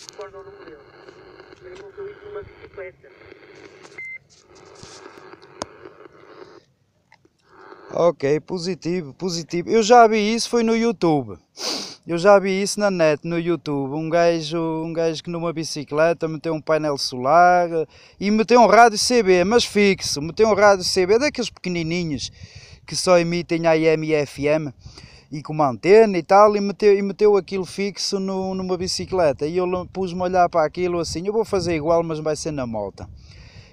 se recordam o nome dele. Ele morreu indo numa bicicleta. Ok, positivo, positivo. Eu já vi isso, foi no YouTube. Eu já vi isso na net, no YouTube. Um gajo, um gajo que numa bicicleta meteu um painel solar eh, e meteu um rádio CB, mas fixo, meteu um rádio CB daqueles pequenininhos que só emitem AM e FM e com uma antena e tal, e meteu, e meteu aquilo fixo no, numa bicicleta. E eu pus-me a olhar para aquilo assim, eu vou fazer igual, mas vai ser na moto.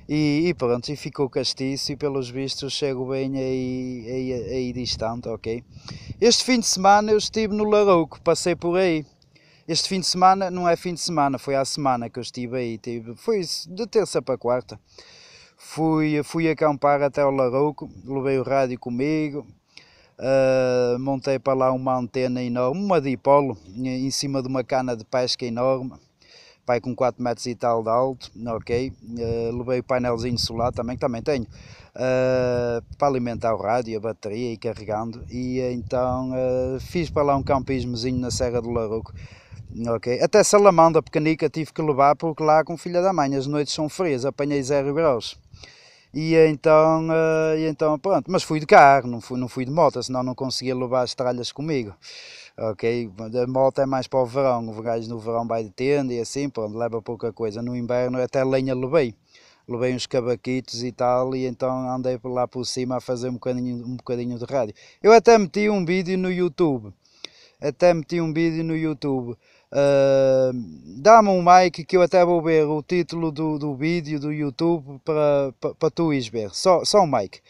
E, e pronto, e ficou castiço e pelos vistos chego bem aí, aí, aí distante, ok? Este fim de semana eu estive no Larouco, passei por aí. Este fim de semana, não é fim de semana, foi à semana que eu estive aí, tive, foi de terça para quarta. Fui, fui acampar até o Larouco, levei o rádio comigo, Uh, montei para lá uma antena enorme, uma dipolo, em cima de uma cana de pesca enorme, pai com 4 metros e tal de alto, ok, uh, levei o painelzinho solar também, que também tenho, uh, para alimentar o rádio, a bateria e carregando, e então fiz para lá um campismozinho na Serra do Laruco, ok, até Salamanda pequenica tive que levar porque lá com filha da mãe as noites são frias, apanhei zero graus, e então, uh, e então pronto, mas fui de carro, não fui, não fui de moto, senão não conseguia levar as tralhas comigo. Ok, a moto é mais para o verão, o gajo no verão vai de tenda e assim, pronto, leva pouca coisa. No inverno até lenha levei, levei uns cabaquitos e tal, e então andei por lá por cima a fazer um bocadinho, um bocadinho de rádio. Eu até meti um vídeo no YouTube, até meti um vídeo no YouTube. Uh, Dá-me um like que eu até vou ver o título do, do vídeo do YouTube para, para, para tu ires ver. Só, só um like.